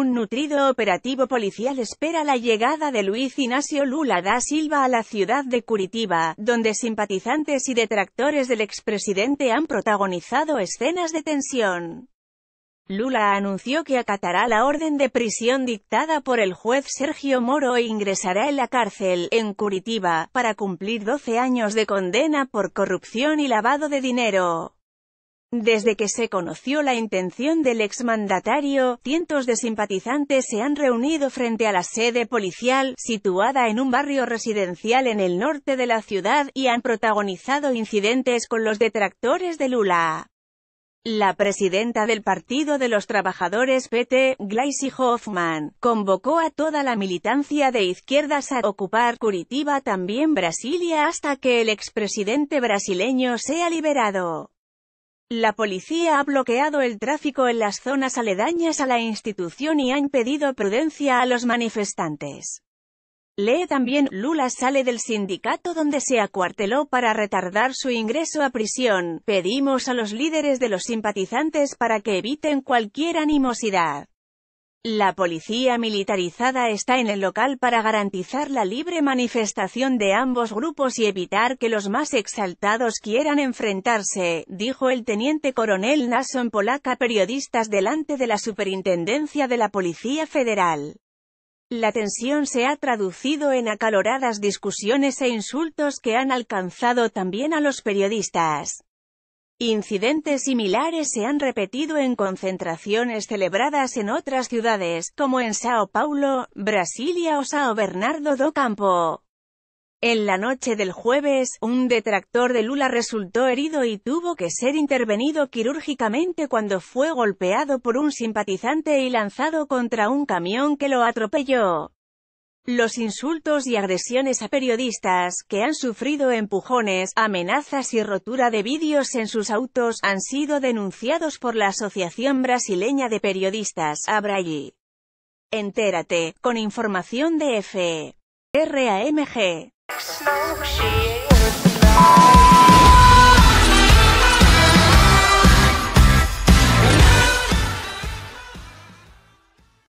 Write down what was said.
Un nutrido operativo policial espera la llegada de Luis Ignacio Lula da Silva a la ciudad de Curitiba, donde simpatizantes y detractores del expresidente han protagonizado escenas de tensión. Lula anunció que acatará la orden de prisión dictada por el juez Sergio Moro e ingresará en la cárcel, en Curitiba, para cumplir 12 años de condena por corrupción y lavado de dinero. Desde que se conoció la intención del exmandatario, cientos de simpatizantes se han reunido frente a la sede policial, situada en un barrio residencial en el norte de la ciudad, y han protagonizado incidentes con los detractores de Lula. La presidenta del Partido de los Trabajadores PT, Gleisi Hoffman, convocó a toda la militancia de izquierdas a ocupar Curitiba también Brasilia hasta que el expresidente brasileño sea liberado. La policía ha bloqueado el tráfico en las zonas aledañas a la institución y ha impedido prudencia a los manifestantes. Lee también, Lula sale del sindicato donde se acuarteló para retardar su ingreso a prisión. Pedimos a los líderes de los simpatizantes para que eviten cualquier animosidad. La policía militarizada está en el local para garantizar la libre manifestación de ambos grupos y evitar que los más exaltados quieran enfrentarse, dijo el teniente coronel Nason Polaca periodistas delante de la superintendencia de la Policía Federal. La tensión se ha traducido en acaloradas discusiones e insultos que han alcanzado también a los periodistas. Incidentes similares se han repetido en concentraciones celebradas en otras ciudades, como en Sao Paulo, Brasilia o Sao Bernardo do Campo. En la noche del jueves, un detractor de Lula resultó herido y tuvo que ser intervenido quirúrgicamente cuando fue golpeado por un simpatizante y lanzado contra un camión que lo atropelló. Los insultos y agresiones a periodistas, que han sufrido empujones, amenazas y rotura de vídeos en sus autos, han sido denunciados por la Asociación Brasileña de Periodistas, allí Entérate, con información de F. E RAMG.